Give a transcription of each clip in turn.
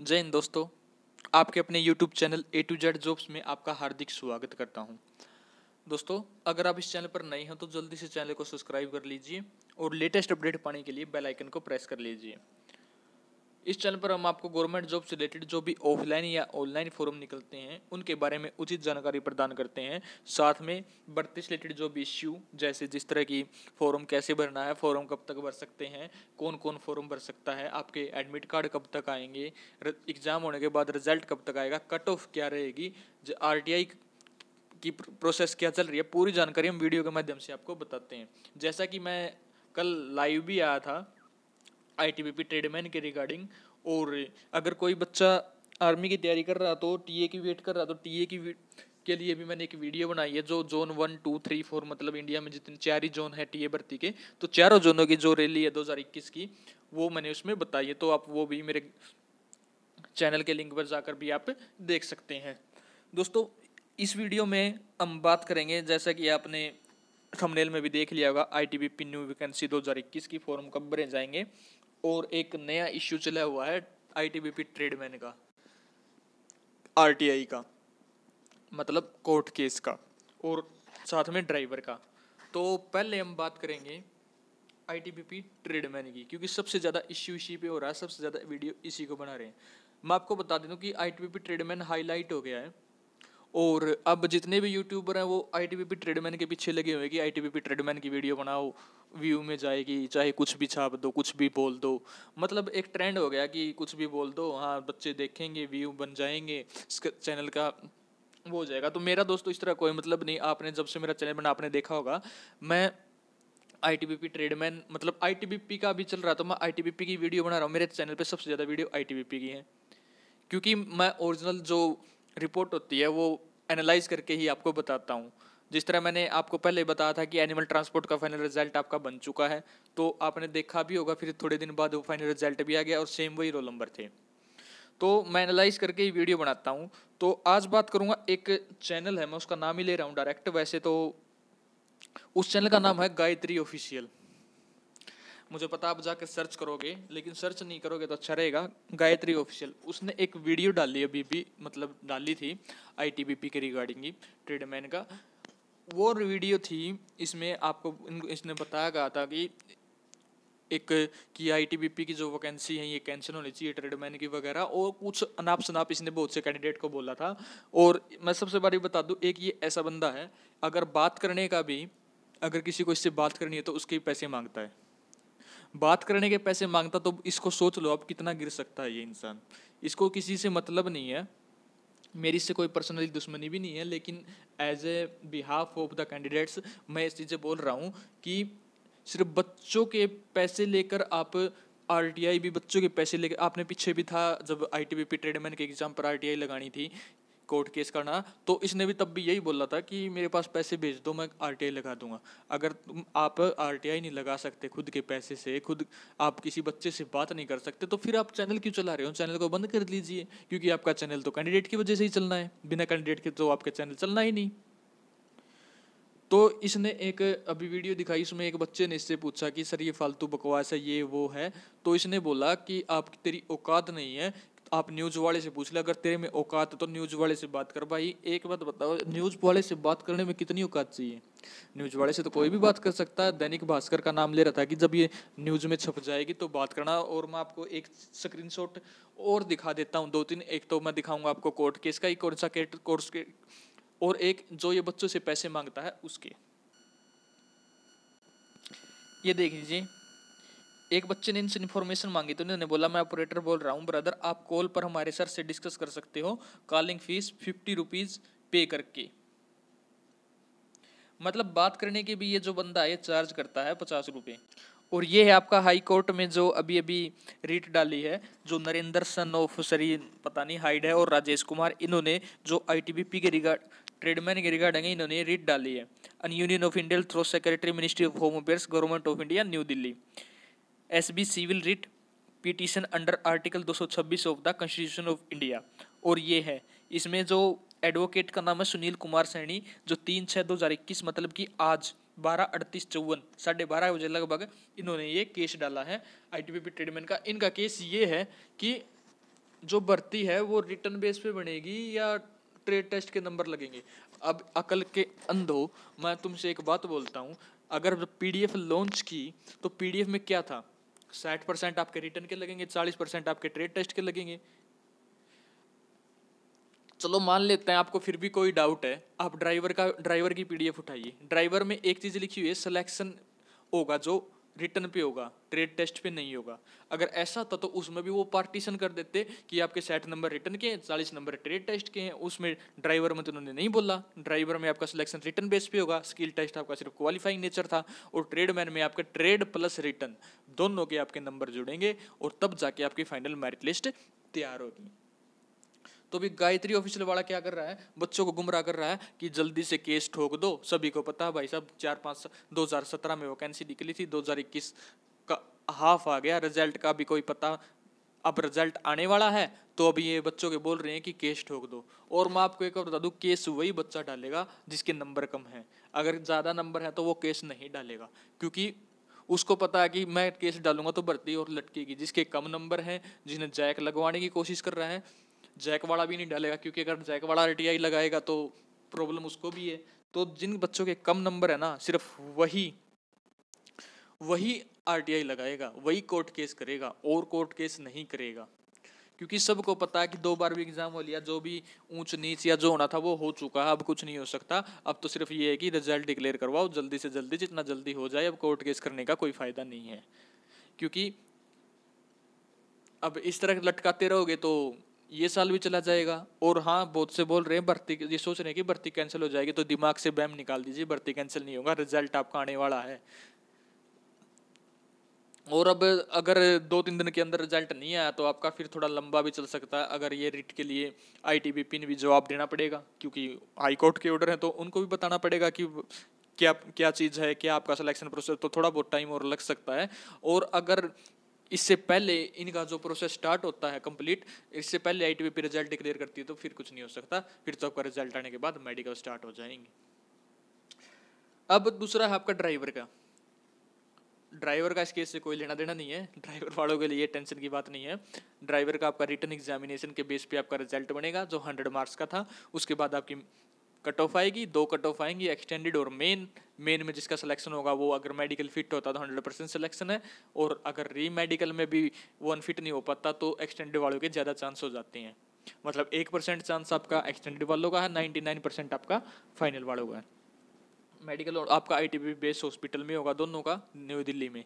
जय हिंद दोस्तों आपके अपने YouTube channel A to Z jobs में आपका हार्दिक स्वागत करता हूं। दोस्तों अगर आप इस चैनल पर नए हैं तो जल्दी से चैनल को सब्सक्राइब कर लीजिए और लेटेस्ट अपडेट पाने के लिए बेल आइकन को प्रेस कर लीजिए इस चैनल पर हम आपको गवर्नमेंट जॉब से रिलेटेड जो भी ऑफलाइन या ऑनलाइन फॉर्म निकलते हैं उनके बारे में उचित जानकारी प्रदान करते हैं साथ में बढ़ते से रिलेटेड जो भी इश्यू जैसे जिस तरह की फॉर्म कैसे भरना है फॉर्म कब तक भर सकते हैं कौन कौन फॉर्म भर सकता है आपके एडमिट कार्ड कब तक आएंगे एग्ज़ाम होने के बाद रिजल्ट कब तक आएगा कट ऑफ क्या रहेगी आर टी आई की प्रोसेस क्या चल रही है पूरी जानकारी हम वीडियो के माध्यम से आपको बताते हैं जैसा कि मैं कल लाइव भी आया था I T B P tradesman के रिगार्डिंग और अगर कोई बच्चा आर्मी की तैयारी कर रहा तो टी की वेट कर रहा तो टी की के लिए भी मैंने एक वीडियो बनाई है जो zone one two three four मतलब इंडिया में जितने चार ही जोन है टीए भर्ती के तो चारों जोनों की जो रैली है इक्कीस की वो मैंने उसमें बताई है तो आप वो भी मेरे चैनल के लिंक पर जाकर भी आप देख सकते हैं दोस्तों इस वीडियो में हम बात करेंगे जैसा कि आपने थंबनेल में भी देख लिया होगा आई टी न्यू वैकेंसी दो की फॉर्म कब भरे जाएंगे और एक नया इश्यू चला हुआ है आईटीबीपी ट्रेडमैन का आरटीआई का मतलब कोर्ट केस का और साथ में ड्राइवर का तो पहले हम बात करेंगे आईटीबीपी ट्रेडमैन की क्योंकि सबसे ज़्यादा इश्यू इसी पे हो रहा है सबसे ज़्यादा वीडियो इसी को बना रहे हैं मैं आपको बता देता हूँ कि आईटीबीपी ट्रेडमैन हाईलाइट हो गया है और अब जितने भी यूट्यूबर हैं वो आई टी ट्रेडमैन के पीछे लगे हुए कि आई टी ट्रेडमैन की वीडियो बनाओ व्यू में जाएगी चाहे कुछ भी छाप दो कुछ भी बोल दो मतलब एक ट्रेंड हो गया कि कुछ भी बोल दो हाँ बच्चे देखेंगे व्यू बन जाएंगे चैनल का वो हो जाएगा तो मेरा दोस्तों तो इस तरह कोई मतलब नहीं आपने जब से मेरा चैनल बना आपने देखा होगा मैं I T B P tradesman मतलब आई टी बी पी का भी चल रहा था तो मैं आई टी बी पी की वीडियो बना रहा हूँ मेरे चैनल पे सबसे ज़्यादा video I T B P की है क्योंकि मैं ओरिजिनल जो रिपोर्ट होती है वो एनालाइज करके ही आपको बताता हूँ जिस तरह मैंने आपको पहले बताया था कि एनिमल ट्रांसपोर्ट का फाइनल रिजल्ट आपका बन चुका है तो आपने देखा भी होगा फिर थोड़े दिन बाद वो फाइनल रिजल्ट भी आ गया और सेम वही रोल नंबर थे तो मैं एनालाइज करके ही वीडियो बनाता हूँ तो आज बात करूँगा एक चैनल है मैं उसका नाम ही ले रहा हूँ डायरेक्ट वैसे तो उस चैनल का नाम है गायत्री ऑफिशियल मुझे पता आप जाके सर्च करोगे लेकिन सर्च नहीं करोगे तो अच्छा रहेगा गायत्री ऑफिशियल उसने एक वीडियो डाली अभी भी मतलब डाली थी आईटीबीपी के रिगार्डिंग ही ट्रेडमैन का वो वीडियो थी इसमें आपको इसने बताया गया था कि एक कि आईटीबीपी की जो वैकेंसी है ये कैंसिल होनी चाहिए ट्रेडमैन की वगैरह और कुछ अनाप शनाप इसने बहुत से कैंडिडेट को बोला था और मैं सबसे बड़ी बता दूँ एक ये ऐसा बंदा है अगर बात करने का भी अगर किसी को इससे बात करनी है तो उसके पैसे मांगता है बात करने के पैसे मांगता तो इसको सोच लो आप कितना गिर सकता है ये इंसान इसको किसी से मतलब नहीं है मेरी इससे कोई पर्सनली दुश्मनी भी नहीं है लेकिन as a behalf of the candidates मैं इस चीज़ें बोल रहा हूँ कि सिर्फ बच्चों के पैसे लेकर आप आर भी बच्चों के पैसे लेकर आपने पीछे भी था जब I T B P tradesman के एग्ज़ाम पर आर लगानी थी कोर्ट केस करना तो इसने भी तब भी यही बोला था कि मेरे पास पैसे भेज दो मैं आर लगा दूंगा अगर तुम आप आर नहीं लगा सकते खुद के पैसे से खुद आप किसी बच्चे से बात नहीं कर सकते तो फिर आप चैनल क्यों चला रहे हो चैनल को बंद कर लीजिए क्योंकि आपका चैनल तो कैंडिडेट की वजह से ही चलना है बिना कैंडिडेट के तो आपका चैनल चलना ही नहीं तो इसने एक अभी वीडियो दिखाई इसमें एक बच्चे ने इससे पूछा कि सर ये फालतू बकवास है ये वो है तो इसने बोला कि आप तेरी औकात नहीं है आप न्यूज़ वाले से पूछ ले अगर तेरे में औकात है तो न्यूज़ वाले से बात कर भाई एक बात बताओ न्यूज़ वाले से बात करने में कितनी औकात चाहिए न्यूज़ वाले से तो कोई भी बात कर सकता है दैनिक भास्कर का नाम ले रहा था कि जब ये न्यूज़ में छप जाएगी तो बात करना और मैं आपको एक स्क्रीन और दिखा देता हूँ दो तीन एक तो मैं दिखाऊंगा आपको कोर्ट केस का एक कौन सा कोर्स के और एक जो ये बच्चों से पैसे मांगता है उसके ये देख लीजिए एक बच्चे ने इनसे इन्फॉर्मेशन मांगी तो इन्होंने बोला मैं ऑपरेटर बोल रहा हूँ ब्रदर आप कॉल पर हमारे सर से डिस्कस कर सकते हो कॉलिंग फीस फिफ्टी रुपीज़ पे करके मतलब बात करने के भी ये जो बंदा है चार्ज करता है पचास रुपये और ये है आपका हाई कोर्ट में जो अभी अभी रीट डाली है जो नरेंद्र सन ऑफ सरी पता नहीं हाइड है और राजेश कुमार इन्होंने जो आईटीबीपी के रिगार्ड ट्रेडमैन के रिगार्डिंग इन्होंने रीट डाली है अन union of India through secretary ministry of home affairs government of India new Delhi S B civil writ petition under article 226 of the constitution of India और ये है इसमें जो एडवोकेट का नाम है सुनील कुमार सैनी जो तीन छः दो हज़ार इक्कीस मतलब कि आज बारह अड़तीस चौवन साढ़े बारह बजे लगभग इन्होंने ये केस डाला है आई टी पी ट्रेडमेंट का इनका केस ये है कि जो भर्ती है वो रिटर्न बेस पे बनेगी या ट्रेड टेस्ट के नंबर लगेंगे अब अकल के अंधो मैं तुमसे एक बात बोलता हूँ अगर पीडीएफ लॉन्च की तो पीडीएफ में क्या था साठ परसेंट आपके रिटर्न के लगेंगे चालीस परसेंट आपके ट्रेड टेस्ट के लगेंगे चलो मान लेते हैं आपको फिर भी कोई डाउट है आप ड्राइवर का ड्राइवर की पीडीएफ उठाइए ड्राइवर में एक चीज़ लिखी हुई है सिलेक्शन होगा जो रिटर्न पे होगा ट्रेड टेस्ट पे नहीं होगा अगर ऐसा था तो उसमें भी वो पार्टीशन कर देते कि आपके साठ नंबर रिटर्न के हैं चालीस नंबर ट्रेड टेस्ट के हैं उसमें ड्राइवर में तो उन्होंने नहीं बोला ड्राइवर में आपका सिलेक्शन रिटर्न बेस पे होगा स्किल टेस्ट आपका सिर्फ क्वालिफाइंग नेचर था और ट्रेड मैन में आपका ट्रेड प्लस रिटर्न दोनों के आपके नंबर जुड़ेंगे और तब जाके आपकी फाइनल मेरिट लिस्ट तैयार होगी तो भी गायत्री ऑफिशियल वाला क्या कर रहा है बच्चों को गुमराह कर रहा है कि जल्दी से केस ठोक दो सभी को पता भाई साहब चार पाँच दो हज़ार सत्रह में वैकेंसी निकली थी दो हज़ार इक्कीस का हाफ आ गया रिजल्ट का भी कोई पता अब रिजल्ट आने वाला है तो अभी ये बच्चों के बोल रहे हैं कि केस ठोक दो और मैं आपको एक और बता दूँ केस वही बच्चा डालेगा जिसके नंबर कम है अगर ज़्यादा नंबर है तो वो केस नहीं डालेगा क्योंकि उसको पता है कि मैं केस डालूंगा तो भर्ती और लटकेगी जिसके कम नंबर हैं जिन्हें जैक लगवाने की कोशिश कर रहा है जैक वाला भी नहीं डालेगा क्योंकि अगर जैक वाला आर लगाएगा तो प्रॉब्लम उसको भी है तो जिन बच्चों के कम नंबर है ना सिर्फ वही वही आर लगाएगा वही कोर्ट केस करेगा और कोर्ट केस नहीं करेगा क्योंकि सबको पता है कि दो बार भी एग्जाम हो लिया जो भी ऊंच नीच या जो होना था वो हो चुका है अब कुछ नहीं हो सकता अब तो सिर्फ ये है कि रिजल्ट डिक्लेयर करवाओ जल्दी से जल्दी जितना जल्दी हो जाए अब कोर्ट केस करने का कोई फायदा नहीं है क्योंकि अब इस तरह लटकाते रहोगे तो ये साल भी चला जाएगा और हाँ बहुत से बोल रहे हैं भर्ती ये सोच रहे हैं कि भर्ती कैंसिल हो जाएगी तो दिमाग से बैम निकाल दीजिए भर्ती कैंसिल नहीं होगा रिजल्ट आपका आने वाला है और अब अगर दो तीन दिन के अंदर रिजल्ट नहीं आया तो आपका फिर थोड़ा लंबा भी चल सकता है अगर ये रिट के लिए आई टी बी पिन भी जवाब देना पड़ेगा क्योंकि हाई कोर्ट के ऑर्डर हैं तो उनको भी बताना पड़ेगा कि क्या क्या चीज़ है क्या आपका सिलेक्शन प्रोसेस तो थोड़ा बहुत टाइम और लग सकता है और अगर इससे पहले इनका जो प्रोसेस स्टार्ट होता है कंप्लीट इससे पहले आई टी रिजल्ट डिक्लेयर करती है तो फिर कुछ नहीं हो सकता फिर तो आपका रिजल्ट आने के बाद मेडिकल स्टार्ट हो जाएंगे अब दूसरा है आपका ड्राइवर का ड्राइवर का इस केस से कोई लेना देना नहीं है ड्राइवर वालों के लिए टेंशन की बात नहीं है ड्राइवर का आपका रिटर्न एग्जामिनेशन के बेस पे आपका रिजल्ट बनेगा जो हंड्रेड मार्क्स का था उसके बाद आपकी कट ऑफ आएगी दो कट ऑफ आएंगी एक्सटेंडेड और मेन मेन में जिसका सिलेक्शन होगा वो अगर मेडिकल फिट होता तो हंड्रेड परसेंट सिलेक्शन है और अगर री मेडिकल में भी वो अनफिट नहीं हो पाता तो एक्सटेंडेड वालों के ज़्यादा चांस हो जाते हैं मतलब एक परसेंट चांस आपका एक्सटेंडेड वालों का है नाइन्टी नाइन परसेंट आपका फाइनल वालों का है मेडिकल और आपका आई टी बेस्ड हॉस्पिटल में होगा दोनों का न्यू दिल्ली में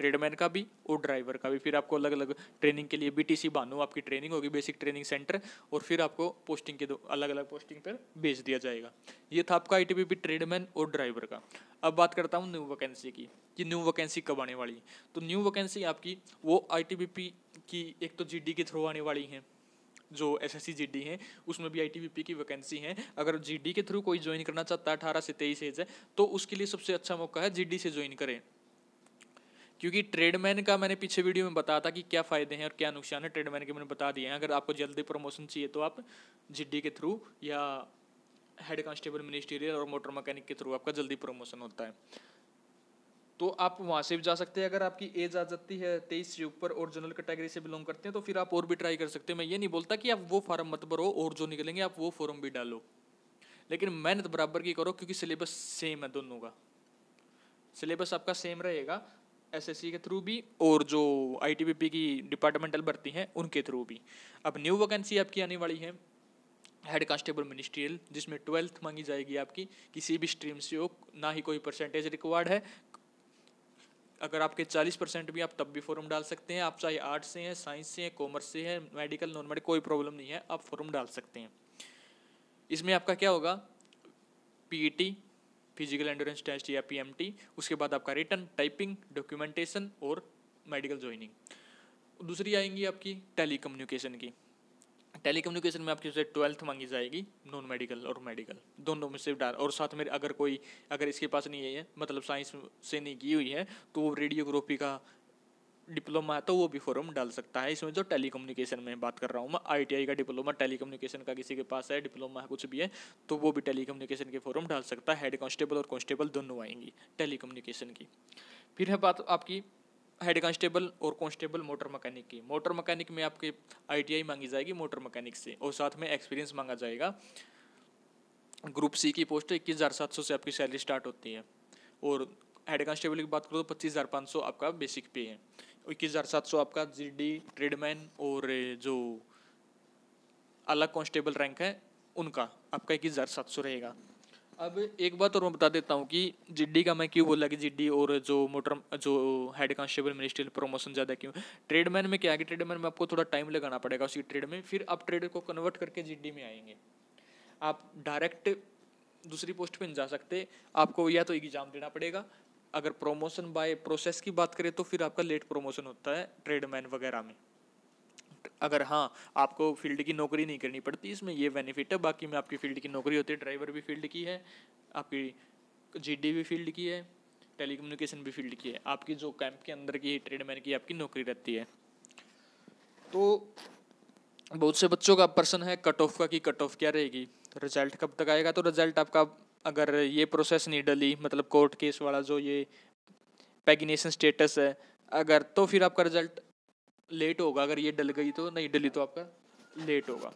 ट्रेडमैन का भी और ड्राइवर का भी फिर आपको अलग अलग ट्रेनिंग के लिए बी बानो आपकी ट्रेनिंग होगी बेसिक ट्रेनिंग सेंटर और फिर आपको पोस्टिंग के दो अलग अलग पोस्टिंग पर भेज दिया जाएगा ये था आपका आई ट्रेडमैन और ड्राइवर का अब बात करता हूँ न्यू वैकेंसी की कि न्यू वैकेंसी कब आने वाली तो न्यू वैकेंसी आपकी वो आई की एक तो जी के थ्रू आने वाली हैं जो एस एस सी है उसमें भी आई की वैकेंसी है अगर जी के थ्रू कोई ज्वाइन करना चाहता है अठारह से तेईस एज है तो उसके लिए सबसे अच्छा मौका है जी से ज्वाइन करें क्योंकि ट्रेडमैन का मैंने पीछे वीडियो में बताया था कि क्या फ़ायदे हैं और क्या नुकसान है ट्रेडमैन के मैंने बता दिए हैं अगर आपको जल्दी प्रमोशन चाहिए तो आप जिड्डी के थ्रू या हेड कांस्टेबल मिनिस्टीरियल और मोटर मैकेनिक के थ्रू आपका जल्दी प्रमोशन होता है तो आप वहाँ से भी जा सकते हैं अगर आपकी एज आ जाती है तेईस से ऊपर और जनरल कैटेगरी से बिलोंग करते हैं तो फिर आप और भी ट्राई कर सकते हैं मैं ये नहीं बोलता कि आप वो फॉर्म मत भरो और जो निकलेंगे आप वो फॉर्म भी डालो लेकिन मेहनत बराबर की करो क्योंकि सिलेबस सेम है दोनों का सिलेबस आपका सेम रहेगा एसएससी के थ्रू भी और जो आईटीबीपी की डिपार्टमेंटल भर्ती हैं उनके थ्रू भी अब न्यू वैकेंसी आपकी आने वाली है हेड कांस्टेबल मिनिस्ट्रियल जिसमें ट्वेल्थ मांगी जाएगी आपकी किसी भी स्ट्रीम से हो ना ही कोई परसेंटेज रिक्वायर्ड है अगर आपके चालीस परसेंट भी आप तब भी फॉर्म डाल सकते हैं आप चाहे आर्ट्स से हैं साइंस से हैं कॉमर्स से हैं मेडिकल नॉन मेडिकल कोई प्रॉब्लम नहीं है आप फॉर्म डाल सकते हैं इसमें आपका क्या होगा टी फिजिकल एंडोरेंस टेस्ट या पीएमटी उसके बाद आपका रिटर्न टाइपिंग डॉक्यूमेंटेशन और मेडिकल ज्वाइनिंग दूसरी आएंगी आपकी टेली कम्युनिकेशन की टेली कम्युनिकेशन में आपकी से ट्वेल्थ मांगी जाएगी नॉन मेडिकल और मेडिकल दोनों में से डाल और साथ में अगर कोई अगर इसके पास नहीं है मतलब साइंस से नहीं की हुई है तो वो रेडियोग्राफी का डिप्लोमा है तो वो भी फॉर्म डाल सकता है इसमें जो टेली में बात कर रहा हूँ मैं आईटीआई का डिप्लोमा टेली का किसी के पास है डिप्लोमा है कुछ भी है तो वो भी टेली के फॉर्म डाल सकता है हेड कांस्टेबल और कांस्टेबल दोनों आएंगी टेली की फिर है बात आपकी हेड कांस्टेबल और कांस्टेबल मोटर मैकेनिक की मोटर मैकेनिक में आपके आईटीआई मांगी जाएगी मोटर मैकेनिक से और साथ में एक्सपीरियंस मांगा जाएगा ग्रुप सी की पोस्ट इक्कीस हज़ार सात सौ से आपकी सैलरी स्टार्ट होती है और हेड कांस्टेबल की बात करो तो पच्चीस हज़ार पाँच सौ आपका बेसिक पे है इक्कीस हज़ार सात सौ आपका जीडी ट्रेडमैन और जो अलग कांस्टेबल रैंक है उनका आपका इक्कीस हज़ार सात सौ रहेगा अब एक बात और मैं बता देता हूँ कि जिड्डी का मैं क्यों बोला कि जिड्डी और जो मोटर जो हेड कांस्टेबल ने प्रमोशन ज़्यादा क्यों ट्रेडमैन में क्या है कि ट्रेडमैन में आपको थोड़ा टाइम लगाना पड़ेगा उसी ट्रेड में फिर आप ट्रेड को कन्वर्ट करके जिड्डी में आएंगे आप डायरेक्ट दूसरी पोस्ट पर नहीं जा सकते आपको या तो एग्ज़ाम देना पड़ेगा अगर प्रोमोशन बाय प्रोसेस की बात करें तो फिर आपका लेट प्रोमोशन होता है ट्रेडमैन वगैरह में अगर हाँ आपको फील्ड की नौकरी नहीं करनी पड़ती इसमें ये बेनिफिट है बाकी में आपकी फील्ड की नौकरी होती है ड्राइवर भी फील्ड की है आपकी जी भी फील्ड की है टेलीकम्युनिकेशन भी फील्ड की है आपकी जो कैंप के अंदर की ट्रेडमैन की आपकी नौकरी रहती है तो बहुत से बच्चों का पर्सन है कट ऑफ का कि कट ऑफ क्या रहेगी रिजल्ट कब तक आएगा तो रिजल्ट आपका अगर ये प्रोसेस नहीं डली मतलब कोर्ट केस वाला जो ये पैगिनेशन स्टेटस है अगर तो फिर आपका रिजल्ट लेट होगा अगर ये डल गई तो नहीं डली तो आपका लेट होगा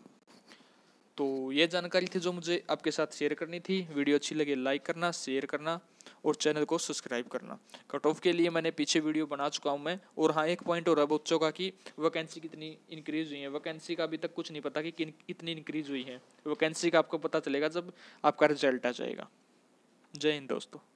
तो ये जानकारी थी जो मुझे आपके साथ शेयर करनी थी वीडियो अच्छी लगे लाइक करना शेयर करना और चैनल को सब्सक्राइब करना कट ऑफ के लिए मैंने पीछे वीडियो बना चुका हूँ मैं और हाँ एक पॉइंट और है बच्चों का कि वैकेंसी कितनी इंक्रीज हुई है वैकेंसी का अभी तक कुछ नहीं पता कि कितनी इंक्रीज हुई है वैकेंसी का आपको पता चलेगा जब आपका रिजल्ट आ जाएगा जय हिंद दोस्तों